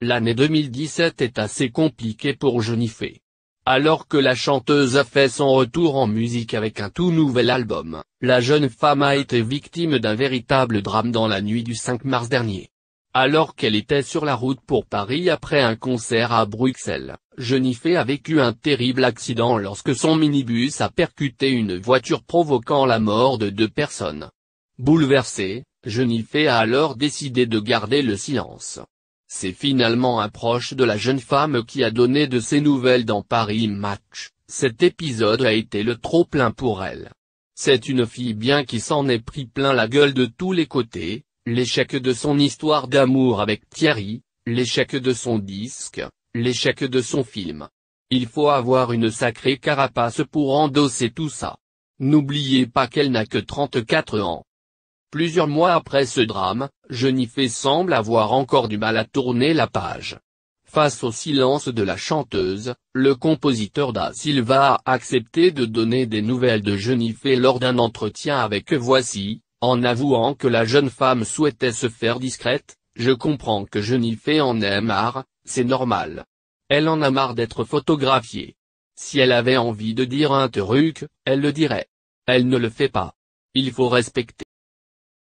L'année 2017 est assez compliquée pour Jennifer. Alors que la chanteuse a fait son retour en musique avec un tout nouvel album, la jeune femme a été victime d'un véritable drame dans la nuit du 5 mars dernier. Alors qu'elle était sur la route pour Paris après un concert à Bruxelles, Jennifer a vécu un terrible accident lorsque son minibus a percuté une voiture provoquant la mort de deux personnes. Bouleversée, Jennifer a alors décidé de garder le silence, c'est finalement un proche de la jeune femme qui a donné de ses nouvelles dans Paris Match, cet épisode a été le trop-plein pour elle. C'est une fille bien qui s'en est pris plein la gueule de tous les côtés, l'échec de son histoire d'amour avec Thierry, l'échec de son disque, l'échec de son film. Il faut avoir une sacrée carapace pour endosser tout ça. N'oubliez pas qu'elle n'a que 34 ans. Plusieurs mois après ce drame, Jennifer semble avoir encore du mal à tourner la page. Face au silence de la chanteuse, le compositeur Da Silva a accepté de donner des nouvelles de Jennifer lors d'un entretien avec Voici, en avouant que la jeune femme souhaitait se faire discrète, je comprends que Jennifer en ait marre, c'est normal. Elle en a marre d'être photographiée. Si elle avait envie de dire un truc, elle le dirait. Elle ne le fait pas. Il faut respecter.